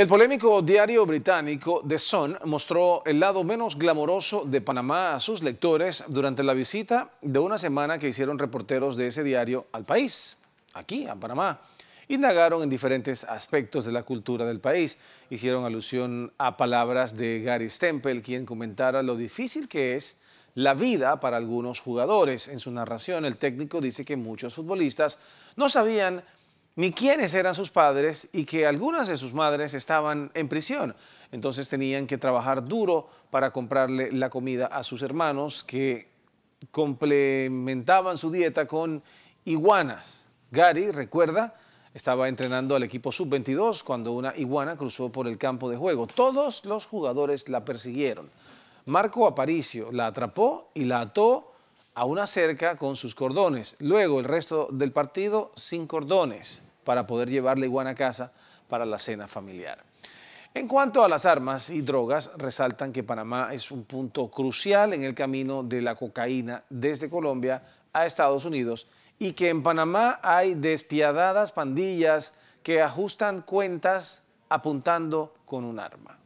El polémico diario británico The Sun mostró el lado menos glamoroso de Panamá a sus lectores durante la visita de una semana que hicieron reporteros de ese diario al país, aquí, a Panamá. Indagaron en diferentes aspectos de la cultura del país. Hicieron alusión a palabras de Gary Stempel, quien comentara lo difícil que es la vida para algunos jugadores. En su narración, el técnico dice que muchos futbolistas no sabían ni quiénes eran sus padres y que algunas de sus madres estaban en prisión. Entonces tenían que trabajar duro para comprarle la comida a sus hermanos que complementaban su dieta con iguanas. Gary, recuerda, estaba entrenando al equipo sub-22 cuando una iguana cruzó por el campo de juego. Todos los jugadores la persiguieron. Marco Aparicio la atrapó y la ató a una cerca con sus cordones. Luego el resto del partido sin cordones para poder llevar la iguana a casa para la cena familiar. En cuanto a las armas y drogas, resaltan que Panamá es un punto crucial en el camino de la cocaína desde Colombia a Estados Unidos y que en Panamá hay despiadadas pandillas que ajustan cuentas apuntando con un arma.